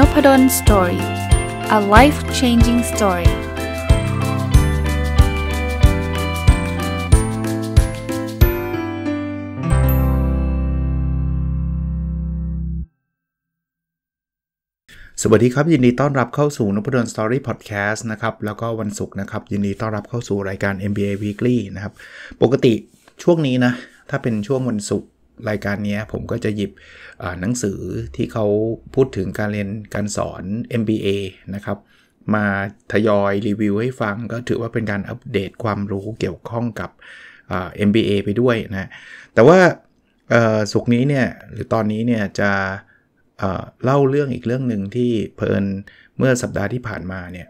n o p ด d o สตอรี่ a life changing story สวัสดีครับ ยินดีต้อนรับเข้าสู่นพดลสตอรี่พอดแคสต์นะครับ แล้วก็วันศุกร์นะครับ ยินดีต้อนรับเข้าสู่รายการ MBA Weekly นะครับ ปกติช่วงนี้นะ ถ้าเป็นช่วงวันศุกร์รายการนี้ผมก็จะหยิบหนังสือที่เขาพูดถึงการเรียนการสอน MBA นะครับมาทยอยรีวิวให้ฟังก็ถือว่าเป็นการอัปเดตความรู้เกี่ยวข้องกับ MBA ไปด้วยนะแต่ว่าสุกนี้เนี่ยหรือตอนนี้เนี่ยจะเล่าเรื่องอีกเรื่องหนึ่งที่เพลินเมื่อสัปดาห์ที่ผ่านมาเนี่ย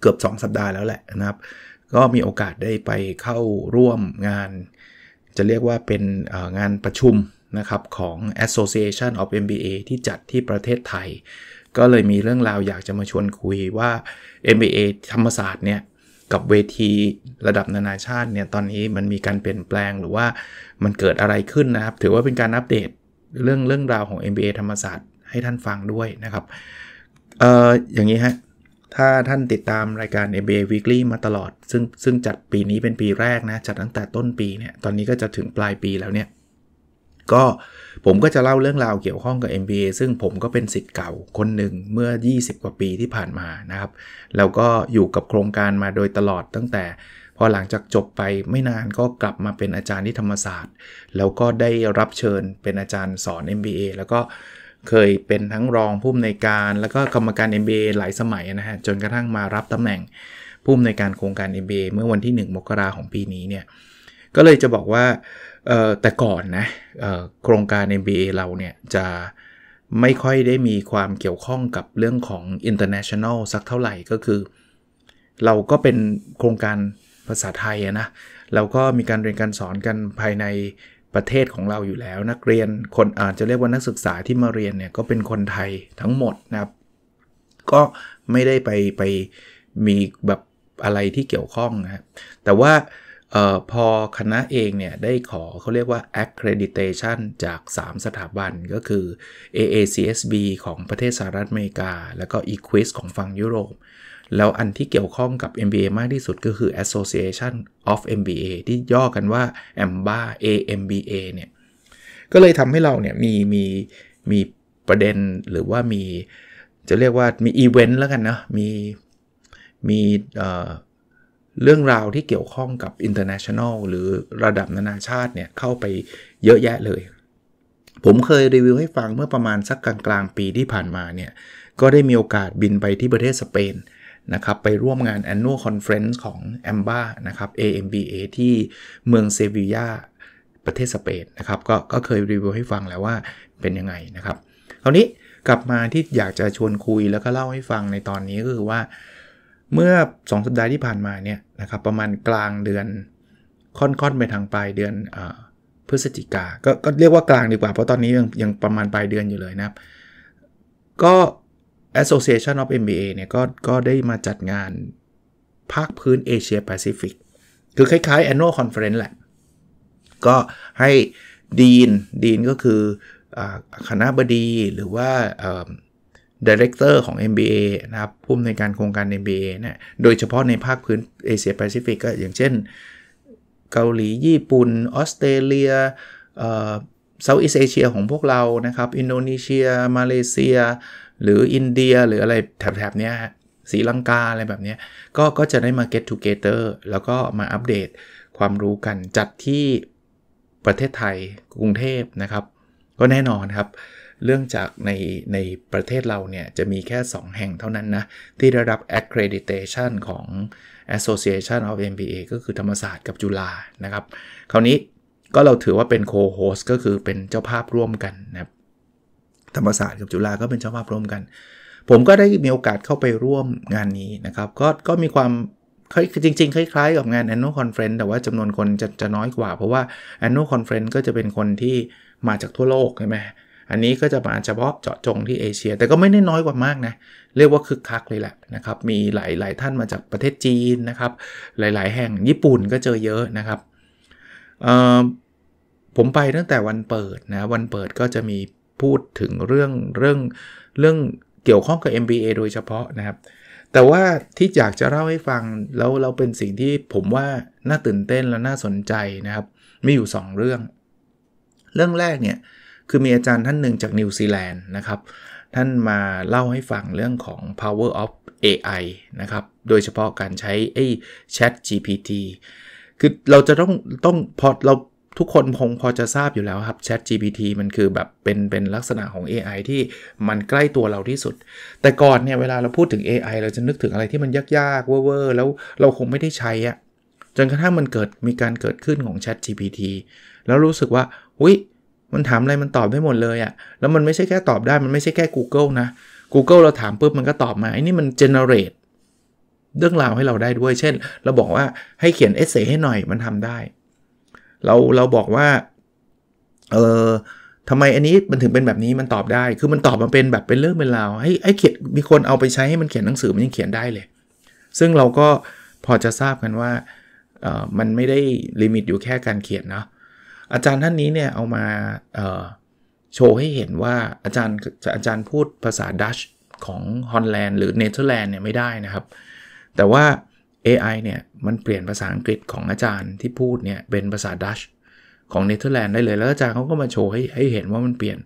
เกือบ 2 สัปดาห์แล้วแหละนะครับ ก็มีโอกาสได้ไปเข้าร่วมงานจะเรียกว่าเป็นงานประชุมนะครับของ Association of MBA ที่จัดที่ประเทศไทย ก็เลยมีเรื่องราวอยากจะมาชวนคุยว่า MBA ธรรมศาสตร์เนี่ยกับเวทีระดับนานาชาติเนี่ยตอนนี้มันมีการเปลี่ยนแปลงหรือว่ามันเกิดอะไรขึ้นนะครับ ถือว่าเป็นการอัปเดตเรื่องเรื่องราวของ MBA ธรรมศาสตร์ให้ท่านฟังด้วยนะครับเอ่ออย่างนี้ฮะถ้าท่านติดตามรายการ MBA Weekly มาตลอด ซึ่งซึ่งจัดปีนี้เป็นปีแรกนะจัดตั้งแต่ต้นปีเนี่ย ตอนนี้ก็จะถึงปลายปีแล้วเนี่ย ก็ผมก็จะเล่าเรื่องราวเกี่ยวข้องกับ MBA ซึ่งผมก็เป็นสิทธิ์เก่าคนหนึ่งเมื่อ 20 กว่าปีที่ผ่านมานะครับ แล้วก็อยู่กับโครงการมาโดยตลอดตั้งแต่ พอหลังจากจบไปไม่นานก็กลับมาเป็นอาจารย์ที่ธรรมศาสตร์ แล้วก็ได้รับเชิญเป็นอาจารย์สอน MBA แล้วก็เคยเป็นทั้งรองผู้อำนวยการแล้วก็กรรมการ MBA หลายสมัยนะฮะจนกระทั่งมารับตำแหน่งผู้อำนวยการโครงการ MBA เมื่อวันที่ 1 มกราของปีนี้เนี่ยก็เลยจะบอกว่าแต่ก่อนนะโครงการ MBA เราเนี่ยจะไม่ค่อยได้มีความเกี่ยวข้องกับเรื่องของ international สักเท่าไหร่ก็คือ เราก็เป็นโครงการภาษาไทยนะเราก็มีการเรียนการสอนกันภายในประเทศของเราอยู่แล้วนักเรียนคนอาจจะเรียกว่านักศึกษาที่มาเรียนเนี่ยก็เป็นคนไทยทั้งหมดนะครับ ก็ไม่ได้ไปไปมีแบบอะไรที่เกี่ยวข้องนะแต่ว่าออพอคณะเองเนี่ยได้ขอเขาเรียกว่า accreditation จาก 3 สถาบันก็คือ AACSB ของประเทศสหรัฐอเมริกา แล้วก็ EQUIS ของฝั่งยุโรปแล้วอันที่เกี่ยวข้องกับ MBA มากที่สุดก็คือ Association of MBA ที่ย่อกันว่า AMBA AMBA เนี่ยก็เลยทำให้เราเนี่ยมีมีมีประเด็นหรือว่ามีจะเรียกว่ามีอีเวนต์แล้วกันนะมีมีเเรื่องราวที่เกี่ยวข้องกับ international หรือระดับนานาชาติเนี่ยเข้าไปเยอะแยะเลย ผมเคยรีวิวให้ฟังเมื่อประมาณสักกลางกลางปีที่ผ่านมาเนี่ยก็ได้มีโอกาสบินไปที่ประเทศสเปนนะครับ ไปร่วมงาน Annual Conference ของ AMBA นะครับ AMBA ที่เมืองเซบียาประเทศสเปนนะครับก็ก็เคยรีวิวให้ฟังแล้วว่าเป็นยังไงนะครับคราวนี้กลับมาที่อยากจะชวนคุยแล้วก็เล่าให้ฟังในตอนนี้ก็คือว่าเมื่อ 2 สัปดาห์ที่ผ่านมาเนี่ยนะครับ ประมาณกลางเดือน ค่อนๆไปทางปลายเดือนอพฤศจิกากก็เรียกว่ากลางดีกว่าเพราะตอนนี้ยังยังประมาณปลายเดือนอยู่เลยนะครับก็ Association of MBA เนี่ย ก็ก็ได้มาจัดงานภาคพื้นเอเชียแปซิฟิกคือคล้าย ๆ Annual Conference แหละ ก็ให้ดีนดีนก็คือคณะบดีหรือว่าดีเลกเตอร์ของ MBA นะครับผู้อำนวยการโครงการ MBA เนี่ยโดยเฉพาะในภาคพื้นเอเชียแปซิฟิกก็อย่างเช่นเกาหลีญี่ปุ่นออสเตรเลียเซาท์อีสเอเชียของพวกเรานะครับ อินโดนีเซีย มาเลเซีย หรืออินเดีย หรืออะไรแถบๆนี้สีลังกาอะไรแบบนี้ก็ ก็จะได้มา get together แล้วก็มาอัปเดตความรู้กันจัดที่ประเทศไทยกรุงเทพนะครับ ก็แน่นอนครับ เรื่องจากใน ในประเทศเราเนี่ย จะมีแค่ 2 แห่งเท่านั้นนะ ที่ได้รับ accreditation ของ Association of MBA ก็คือธรรมศาสตร์กับจุฬา นะครับ คราวนี้ก็เราถือว่าเป็นโคโฮสก็คือเป็นเจ้าภาพร่วมกันนะครับธรรมศาสตร์กับจุฬาก็เป็นเจ้าภาพร่วมกัน ผมก็ได้มีโอกาสเข้าไปร่วมงานนี้นะครับ ก็ก็มีความจริงๆคล้ายๆกับงาน annual conference แต่ว่าจำนวนคนจะจะน้อยกว่า เพราะว่า annual conference ก็จะเป็นคนที่มาจากทั่วโลกใช่ไหมอันนี้ก็จะมาเฉพาะเจาะจงที่เอเชียแต่ก็ไม่ได้น้อยกว่ามากนะเรียกว่าคึกคักเลยแหละนะครับมีหลายหลายท่านมาจากประเทศจีนนะครับ หลาย ๆ แห่งญี่ปุ่นก็เจอเยอะนะครับผมไปตั้งแต่วันเปิดนะวันเปิดก็จะมีพูดถึงเรื่องเรื่องเรื่องเกี่ยวข้องกับ MBA โดยเฉพาะนะครับ แต่ว่าที่อยากจะเล่าให้ฟังแล้วเราเป็นสิ่งที่ผมว่าน่าตื่นเต้นและน่าสนใจนะครับมีอยู่ 2 เรื่อง เรื่องแรกเนี่ย คือมีอาจารย์ท่านหนึ่งจากนิวซีแลนด์นะครับท่านมาเล่าให้ฟังเรื่องของ power of AI นะครับ โดยเฉพาะการใช้ ไอ้ Chat GPT คือเราจะต้องต้องพอเราทุกคนคงพอจะทราบอยู่แล้วครับ Chat GPT มันคือแบบเป็นเป็นลักษณะของ AI ที่มันใกล้ตัวเราที่สุด แต่ก่อนเนี่ยเวลาเราพูดถึง AI เราจะนึกถึงอะไรที่มันยากๆ เว่อร์แล้วเราคงไม่ได้ใช้อะจนกระทั่งมันเกิดมีการเกิดขึ้นของ Chat GPT แล้วรู้สึกว่าอุ้ยมันถามอะไรมันตอบได้หมดเลยอะแล้วมันไม่ใช่แค่ตอบได้ มันไม่ใช่แค่ Google นะ Google เราถามปุ๊บมันก็ตอบมาไอ้นี่มัน generate เรื่องราวให้เราได้ด้วย เช่นเราบอกว่าให้เขียนเอเซให้หน่อยมันทำได้เราเราบอกว่า เออทำไมอันนี้มันถึงเป็นแบบนี้มันตอบได้ คือมันตอบมาเป็นแบบเป็นเรื่องเป็นราวให้ไอ้เขียนมีคนเอาไปใช้ให้มันเขียนหนังสือมันยังเขียนได้เลย ซึ่งเราก็พอจะทราบกันว่าเออมันไม่ได้ลิมิตอยู่แค่การเขียนเนาะอาจารย์ท่านนี้เนี่ยเอามาเออโชว์ให้เห็นว่าอาจารย์อาจารย์พูดภาษาดัชของฮอลแลนด์หรือเนเธอร์แลนด์เนี่ยไม่ได้นะครับ แต่ว่า AI เนี่ย มันเปลี่ยนภาษาอังกฤษของอาจารย์ที่พูดเนี่ยเป็นภาษาดัชของเนเธอร์แลนด์ได้เลย แล้วอาจารย์เขาก็มาโชว์ให้ให้เห็นว่ามันเปลี่ยน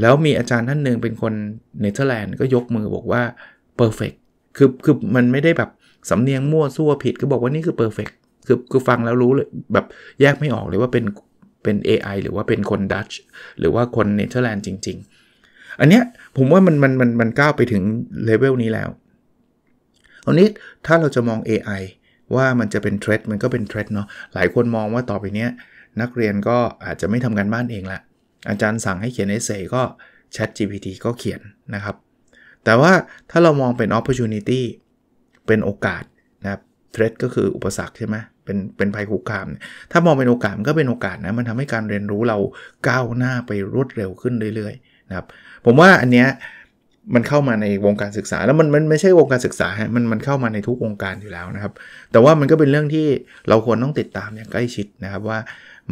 แล้วมีอาจารย์ท่านหนึ่งเป็นคนเนเธอร์แลนด์ก็ยกมือบอกว่า perfect คือคือมันไม่ได้แบบ สำเนียงมั่วซั่วผิด ก็บอกว่านี่คือ perfect คือคือฟังแล้วรู้เลยแบบแยกไม่ออกเลย ว่าเป็นเป็น AI หรือว่าเป็นคนดัชหรือว่าคนเนเธอร์แลนด์จริง ๆ อันเนี้ยผมว่ามันมันมันมันก้าวไปถึงเลเวลนี้แล้วตอนนี้ถ้าเราจะมอง AI ว่ามันจะเป็นเทรดมันก็เป็นเทรดเนาะ หลายคนมองว่าต่อไปนี้ นักเรียนก็อาจจะไม่ทำงานบ้านเองละ อาจารย์สั่งให้เขียนเอเซ่ก็ Chat GPT ก็เขียนนะครับ แต่ว่าถ้าเรามองเป็น opportunity เป็นโอกาสนะครับเทรดก็คืออุปสรรคใช่ไหม เป็นเป็นภัยคุกคาม ถ้ามองเป็นโอกาสมันก็เป็นโอกาสนะ มันทำให้การเรียนรู้เราก้าวหน้าไปรวดเร็วขึ้นเรื่อยๆนะครับ ผมว่าอันเนี้ยมันเข้ามาในวงการศึกษา แล้วมันมันไม่ใช่วงการศึกษาฮะมันมันเข้ามาในทุกวงการอยู่แล้วนะครับ แต่ว่ามันก็เป็นเรื่องที่เราควรต้องติดตามอย่างใกล้ชิดนะครับ ว่า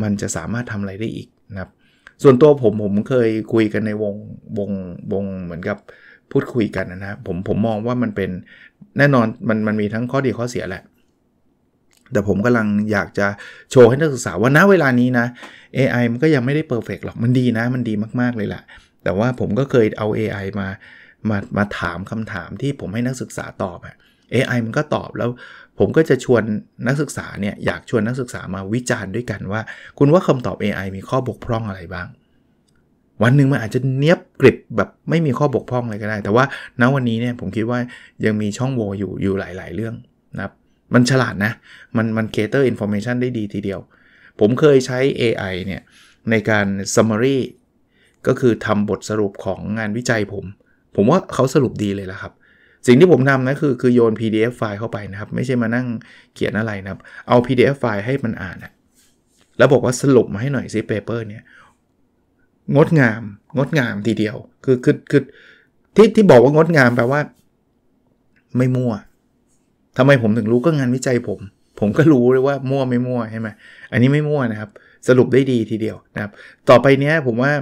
มันจะสามารถทำอะไรได้อีกนะครับ ส่วนตัวผมผมเคยคุยกันในวงวงวงเหมือนกับพูดคุยกันนะ ผมผมมองว่ามันเป็นแน่นอนมันมันมีทั้งข้อดีข้อเสียแหละ แต่ผมกำลังอยากจะโชว์ให้นักศึกษาว่าณเวลานี้นะ AI มันก็ยังไม่ได้เพอร์เฟกหรอกมันดีนะ มันดีมากๆเลยแหละแต่ว่าผมก็เคยเอา AI มามามาถามคำถามที่ผมให้นักศึกษาตอบอะ AI มันก็ตอบแล้ว ผมก็จะชวนนักศึกษาเนี่ยอยากชวนนักศึกษามาวิจารณ์ด้วยกันว่า คุณว่าคำตอบ AI มีข้อบกพร่องอะไรบ้าง วันหนึ่งมันอาจจะเนี้ยบกริบแบบไม่มีข้อบกพร่องเลยก็ได้ แต่ว่าณวันนี้เนี่ยผมคิดว่ายังมีช่องโหว่อยู่อยู่หลายๆเรื่องนะมันฉลาดนะ มันมันเคเตอร์อินโฟเมชันได้ดีทีเดียว ผมเคยใช้ AI เนี่ยในการ summary ก็คือทำบทสรุปของงานวิจัยผมผมว่าเขาสรุปดีเลยละครับ สิ่งที่ผมทำนะคือ คือโยน PDF ไฟล์เข้าไปนะครับ ไม่ใช่มานั่งเขียนอะไรนะครับ เอา PDF ไฟล์ให้มันอ่านนะแล้วบอกว่าสรุปมาให้หน่อย ซิเปเปอร์เนี่ย งดงาม งดงามทีเดียว คือคือคือที่ที่บอกว่างดงามแปลว่า ไม่มั่วทำไมผมถึงรู้ก็งานวิจัยผม ผมก็รู้เลยว่า มั่วไม่มั่วใช่ไหมอันนี้ไม่มั่วนะครับ สรุปได้ดีทีเดียวนะครับ ต่อไปเนี้ยผมว่า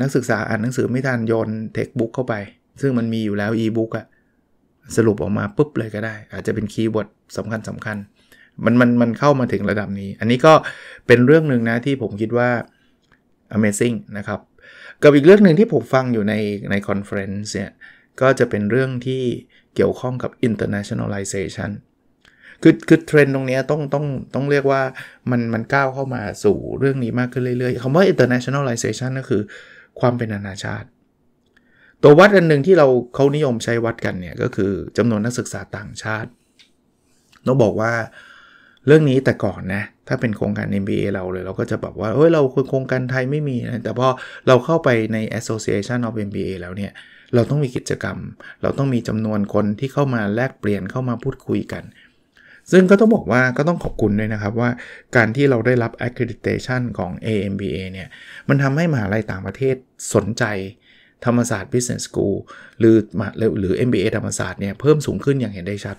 นักศึกษาอ่านหนังสือไม่ทันโยนเทคบุ๊กเข้าไป ซึ่งมันมีอยู่แล้วอีบุ๊กอะสรุปออกมาปุ๊บเลยก็ได้ อาจจะเป็นคีย์เวิร์ดสำคัญสำคัญมันมันมันเข้ามาถึงระดับนี้ อันนี้ก็เป็นเรื่องหนึ่งนะที่ผมคิดว่า amazing นะครับกับอีกเรื่องหนึ่งที่ผมฟังอยู่ในในคอนเฟรนซ์เนี่ยก็จะเป็นเรื่องที่เกี่ยวข้องกับ internationalization คือคือเทรนด์ตรงนี้ต้องต้องต้องเรียกว่า มันมันก้าวเข้ามาสู่เรื่องนี้มากขึ้นเรื่อยๆคำว่า internationalization ก็คือความเป็นนานาชาติ ตัววัดอันหนึ่งที่เราเขานิยมใช้วัดกันเนี่ย ก็คือจำนวนนักศึกษาต่างชาติต้องบอกว่าเรื่องนี้แต่ก่อนนะ ถ้าเป็นโครงการ MBA เราเลยเราก็จะแบบว่าเฮ้ยเราคือโครงการไทยไม่มีนะแต่พอเราเข้าไปใน Association of MBA แล้วเนี่ยเราต้องมีกิจกรรม เราต้องมีจำนวนคนที่เข้ามาแลกเปลี่ยนเข้ามาพูดคุยกันซึ่งก็ต้องบอกว่าก็ต้องขอบคุณด้วยนะครับว่าการที่เราได้รับ accreditation ของ AMBA เนี่ยมันทำให้มหาลัยต่างประเทศสนใจธรรมศาสตร์ Business School หรือหรือ MBA ธรรมศาสตร์เนี่ยเพิ่มสูงขึ้นอย่างเห็นได้ชัด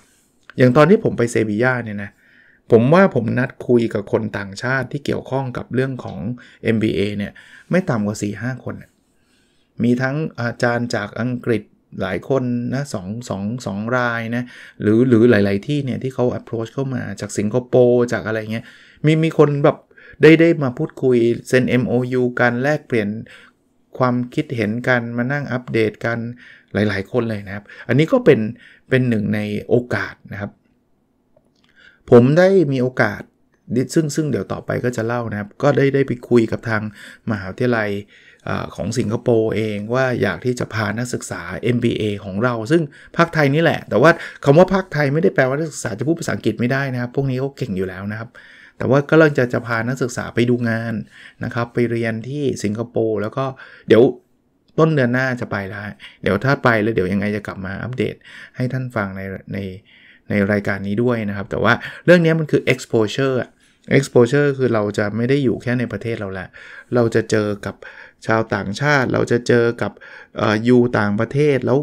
อย่างตอนที่ผมไปเซบียาเนี่ยนะผมว่าผมนัดคุยกับคนต่างชาติที่เกี่ยวข้องกับเรื่องของ MBA เนี่ยไม่ต่ำกว่า 4-5 คน มีทั้งอาจารย์จากอังกฤษหลายคนนะสองสองสองรายนะหรือหรือหลายๆที่เนี่ยที่เขา approach เข้ามาจากสิงคโปร์จากอะไรเงี้ย มีมีคนแบบได้ได้มาพูดคุยเซ็น MOU กันแลกเปลี่ยนความคิดเห็นกันมานั่งอัปเดตกันหลาย ๆ คนเลยนะครับ อันนี้ก็เป็นเป็นหนึ่งในโอกาสนะครับ ผมได้มีโอกาสซึ่งซึ่งเดี๋ยวต่อไปก็จะเล่านะครับ ก็ได้ได้ไปคุยกับทางมหาวิทยาลัยของสิงคโปร์เองว่าอยากที่จะพานักศึกษา MBA ของเราซึ่งภาคไทยนี่แหละ แต่ว่าคำว่าภาคไทยไม่ได้แปลว่านักศึกษาจะพูดภาษาอังกฤษไม่ได้นะครับ พวกนี้เขาเก่งอยู่แล้วนะครับ แต่ว่าก็เริ่มจะจะพานักศึกษาไปดูงานนะครับ ไปเรียนที่สิงคโปร์แล้วก็เดี๋ยวต้นเดือนหน้าจะไปแล้วเดี๋ยวถ้าไปแล้วเดี๋ยวยังไงจะกลับมาอัปเดตให้ท่านฟังในในในรายการนี้ด้วยนะครับ แต่ว่าเรื่องนี้มันคือ exposure exposure คือเราจะไม่ได้อยู่แค่ในประเทศเราแหละ เราจะเจอกับชาวต่างชาติเราจะเจอกับยูต่างประเทศแล้ว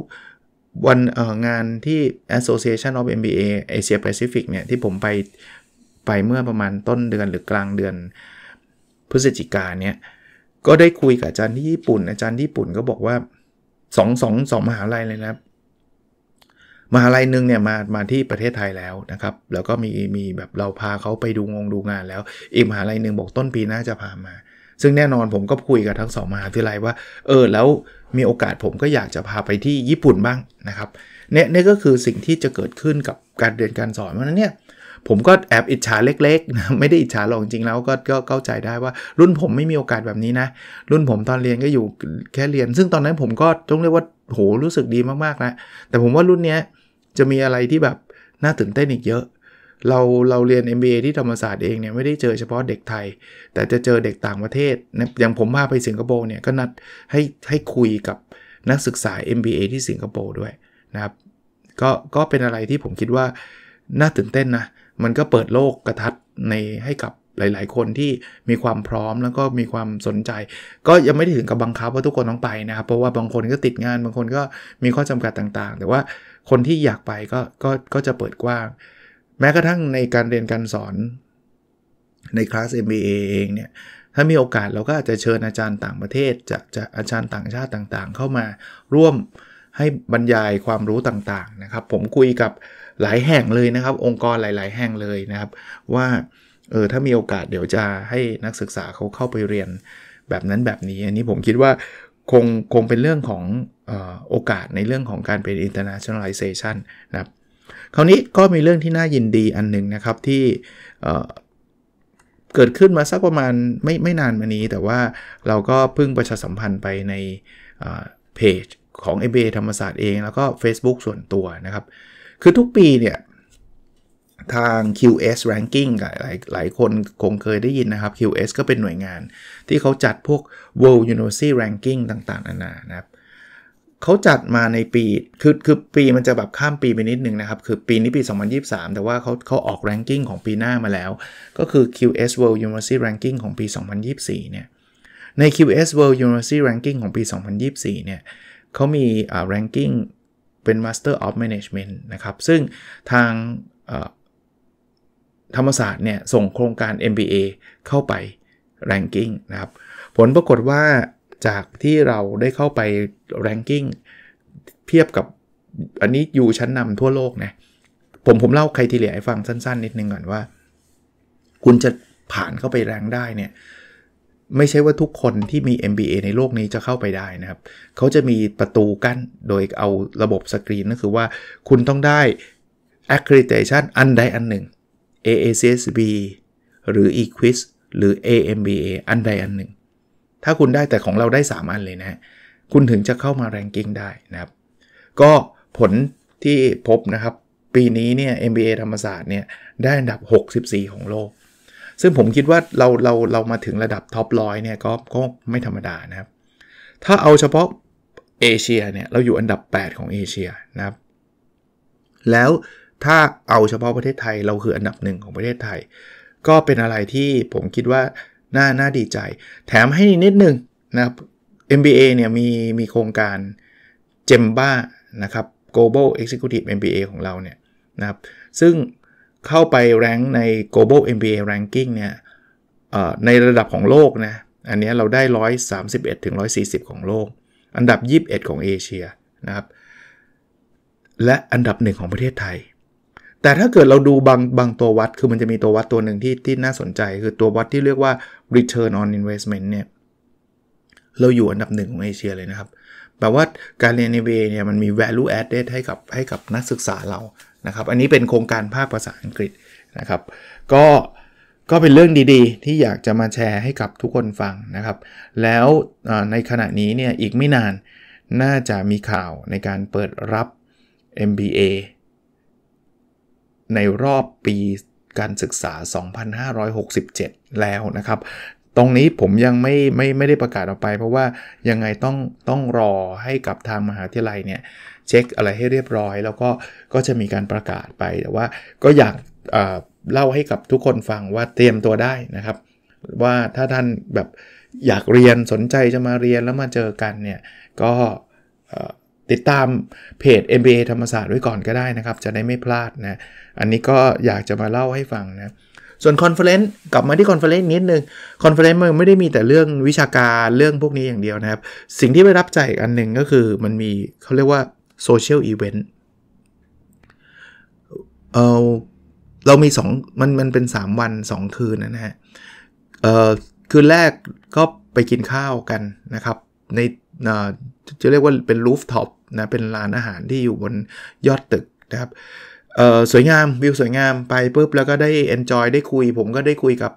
วันงานที่ Association of MBA Asia Pacific เนี่ยที่ผมไปไปเมื่อประมาณต้นเดือนหรือกลางเดือน พฤศจิกาเนี่ยก็ได้คุยกับอาจารย์ที่ญี่ปุ่น อาจารย์ที่ญี่ปุ่นก็บอกว่า2องสองสองมหาลัยเลยนะมหาลัยหนึ่งเนี่ยมามาที่ประเทศไทยแล้วนะครับแล้วก็มีมีแบบเราพาเขาไปดูงงดูงานแล้ว อีกมหาลัยหนึ่งบอกต้นปีน่าจะพามาซึ่งแน่นอนผมก็คุยกับทั้งสองมหาวิทยาลัยว่าเออแล้วมีโอกาสผมก็อยากจะพาไปที่ญี่ปุ่นบ้างนะครับเนี่ยนี่ก็คือสิ่งที่จะเกิดขึ้นกับการเรียนการสอนเพราะนั้นเนี่ยผมก็แอบอิจฉาเล็กๆนะไม่ได้อิจฉาหรอกจริงๆแล้วก็ก็เข้าใจได้ว่ารุ่นผมไม่มีโอกาสแบบนี้นะ รุ่นผมตอนเรียนก็อยู่แค่เรียน ซึ่งตอนนั้นผมก็ต้องเรียกว่าโหรู้สึกดีมากๆนะแต่ผมว่ารุ่นเนี้ยจะมีอะไรที่แบบน่าตื่นเต้นอีกเยอะเราเราเรียน MBA ที่ธรรมศาสตร์เองเนี่ยไม่ได้เจอเฉพาะเด็กไทย แต่จะเจอเด็กต่างประเทศนะอย่างผมพาไปสิงคโปร์เนี่ยก็นัดให้ให้คุยกับนักศึกษา MBA ที่สิงคโปร์ด้วยนะครับก็ก็เป็นอะไรที่ผมคิดว่าน่าตื่นเต้นนะมันก็เปิดโลกกระทัดในให้กับหลาย ๆ คนที่มีความพร้อมแล้วก็มีความสนใจ ก็ยังไม่ได้ถึงกับบังคับว่าทุกคนต้องไปนะครับเพราะว่าบางคนก็ติดงานบางคนก็มีข้อจำกัดต่างๆ แต่ว่าคนที่อยากไปก็ก็ก็จะเปิดกว้างแม้กระทั่งในการเรียนการสอนในคลาส MBA เองเนี่ยถ้ามีโอกาสเราก็อาจจะเชิญอาจารย์ต่างประเทศจะจะอาจารย์ต่างชาติต่างๆ เข้ามาร่วมให้บรรยายความรู้ต่างๆนะครับ ผมคุยกับหลายแห่งเลยนะครับ องค์กรหลาย ๆ แห่งเลยนะครับ ว่าเออถ้ามีโอกาสเดี๋ยวจะให้นักศึกษาเขาเข้าไปเรียนแบบนั้นแบบนี้อันนี้ผมคิดว่าคงคงเป็นเรื่องของออโอกาสในเรื่องของการเป็น internationalization นะครับคราวนี้ก็มีเรื่องที่น่ายินดีอันหนึ่งนะครับ ที่เกิดขึ้นมาสักประมาณไม่ไม่นานมานี้ แต่ว่าเราก็พึ่งประชาสัมพันธ์ไปในเพจของ MBA ธรรมศาสตร์เอง แล้วก็ Facebook ส่วนตัวนะครับ คือทุกปีเนี่ยทาง QS Ranking หลายหลายคนคงเคยได้ยินนะครับ QS ก็เป็นหน่วยงานที่เขาจัดพวก World University Ranking ต่างๆนานานะครับเขาจัดมาในปีคือคือปีมันจะแบบข้ามปีไปนิดนึงนะครับ คือปีนี้ปี 2023 แต่ว่าเขาเขาออกแรงกิ้งของปีหน้ามาแล้ว ก็คือ QS World University Ranking ของปี 2024 เนี่ย ใน QS World University Ranking ของปี 2024เนี่ยเขามีอ่า ranking เป็น Master of Management นะครับ ซึ่งทางธรรมศาสตร์เนี่ย ส่งโครงการ MBA เข้าไป ranking นะครับ ผลปรากฏว่าจากที่เราได้เข้าไปแรงกิ้งเทียบกับอันนี้อยู่ชั้นนำทั่วโลกนะผมผมเล่าใครทีเหลือให้ฟังสั้นๆ นิดนึงก่อนว่า คุณจะผ่านเข้าไปแรงได้เนี่ยไม่ใช่ว่าทุกคนที่มี MBA ในโลกนี้จะเข้าไปได้นะครับเขาจะมีประตูกั้นโดยเอาระบบสกรีนนั่นคือว่าคุณต้องได้ accreditation อันใดอันหนึ่ง AACSB หรือ EQUIS หรือ AMBA อันใดอันหนึ่งถ้าคุณได้แต่ของเราได้ 3 อันเลยนะ คุณถึงจะเข้ามาแรงกิ้งได้นะครับ ก็ผลที่พบนะครับ ปีนี้เนี่ย MBA ธรรมศาสตร์เนี่ยได้อันดับ 64 ของโลก ซึ่งผมคิดว่าเราเราเรามาถึงระดับท็อปร้อยเนี่ยก็ก็ไม่ธรรมดานะครับ ถ้าเอาเฉพาะเอเชียเนี่ยเราอยู่อันดับ 8 ของเอเชียนะครับแล้วถ้าเอาเฉพาะประเทศไทยเราคืออันดับหนึ่งของประเทศไทย ก็เป็นอะไรที่ผมคิดว่าน่าน่าดีใจ แถมให้นิดนึงนะครับ MBA เนี่ยมีมีโครงการเจมบ้านะครับ Global Executive MBA ของเราเนี่ยนะครับซึ่งเข้าไปแรงใน Global MBA Ranking เนี่ยในระดับของโลกนะอันนี้เราได้ 131ถึง140 ของโลก อันดับ 21 ของเอเชียนะครับและอันดับหนึ่งของประเทศไทยแต่ถ้าเกิดเราดูบางบางตัววัด คือมันจะมีตัววัดตัวหนึ่งที่ที่น่าสนใจ คือตัววัดที่เรียกว่า return on investment เนี่ย เราอยู่อันดับหนึ่งของเอเชียเลยนะครับ แปลว่าการเรียนในเวเนี่ย มันมี value added ให้กับให้กับนักศึกษาเรา นะครับ อันนี้เป็นโครงการภาคภาษาอังกฤษนะครับ ก็ก็เป็นเรื่องดีๆ ที่อยากจะมาแชร์ให้กับทุกคนฟังนะครับ แล้วในขณะนี้เนี่ย อีกไม่นาน น่าจะมีข่าวในการเปิดรับ MBA ในรอบปีการศึกษา 2567 แล้วนะครับ ตรงนี้ผมยังไม่ไม่ไม่ได้ประกาศออกไปเพราะว่ายังไงต้องต้องรอให้กับทางมหาวิทยาลัยเนี่ยเช็คอะไรให้เรียบร้อยแล้วก็ก็จะมีการประกาศไปแต่ว่าก็อยากเล่าให้กับทุกคนฟังว่าเตรียมตัวได้นะครับ ว่าถ้าท่านแบบอยากเรียนสนใจจะมาเรียนแล้วมาเจอกันเนี่ยก็ติดตามเพจ MBA ธรรมศาสตร์ไว้ก่อนก็ได้นะครับ จะได้ไม่พลาดนะ อันนี้ก็อยากจะมาเล่าให้ฟังนะ ส่วนคอนเฟลเลนต์กลับมาที่คอนเฟลเลนต์นิดนึงคอนเฟลเลนต์มันไม่ได้มีแต่เรื่องวิชาการเรื่องพวกนี้อย่างเดียวนะครับ สิ่งที่ไปรับใจอันหนึ่งก็คือ มันมีเขาเรียกว่าโซเชียลอีเวนต์เออเรามี2มันมันเป็น3 วัน2คืนนะฮะคืนแรกก็ไปกินข้าวกันนะครับในจะเรียกว่าเป็นรูฟท็อปนะเป็นร้านอาหารที่อยู่บนยอดตึกนะครับสวยงามวิวสวยงามไปปุ๊บแล้วก็ได้ enjoy ได้คุย ผมก็ได้คุยกับ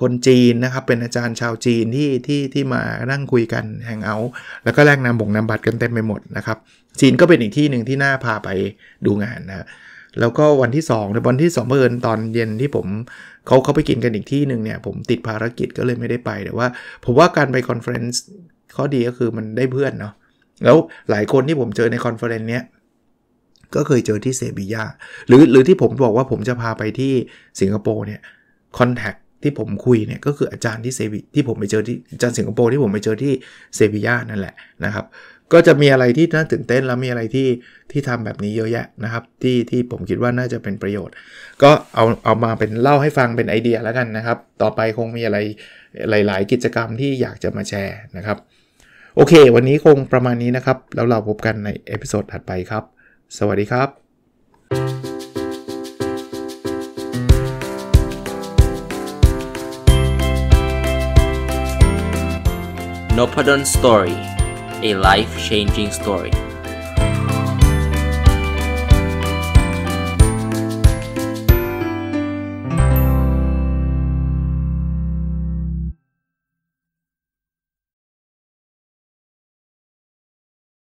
คนจีนนะครับเป็นอาจารย์ชาวจีนที่ที่ที่มานั่งคุยกันแฮงเอาท์แล้วก็แลกนามบงนาบัตรกันเต็มไปหมดนะครับจีนก็เป็นอีกที่หนึ่งที่น่าพาไปดูงานนะแล้วก็วันที่2ในวันที่ 2เมื่อตอนเย็นที่ผมเขาเขาไปกินกันอีกที่หนึ่งเนี่ยผมติดภารกิจก็เลยไม่ได้ไปแต่ว่าผมว่าการไปคอนเฟรนซ์ข้อดีก็คือมันได้เพื่อนเนาะแล้วหลายคนที่ผมเจอในคอนเฟอเรนซ์เนี้ย ก็เคยเจอที่เซบียาหรือหรือที่ผมบอกว่าผมจะพาไปที่สิงคโปร์เนี่ยคอนแทคที่ผมคุยเนี่ยก็คืออาจารย์ที่เซบีที่ผมไปเจอที่อาจารย์สิงคโปร์ที่ผมไปเจอที่เซบียานั่นแหละนะครับ ก็จะมีอะไรที่น่าตื่นเต้นแล้วมีอะไรที่ที่ทำแบบนี้เยอะแยะนะครับ ที่ที่ผมคิดว่าน่าจะเป็นประโยชน์ ก็เอาเอามาเป็นเล่าให้ฟังเป็นไอเดียแล้วกันนะครับ ต่อไปคงมีอะไรหลาย ๆ กิจกรรมที่อยากจะมาแชร์นะครับโอเค วันนี้คงประมาณนี้นะครับ แล้วเราพบกันใน เอพิโซดถัดไปครับ สวัสดีครับ n o p a d o n Story a life changing story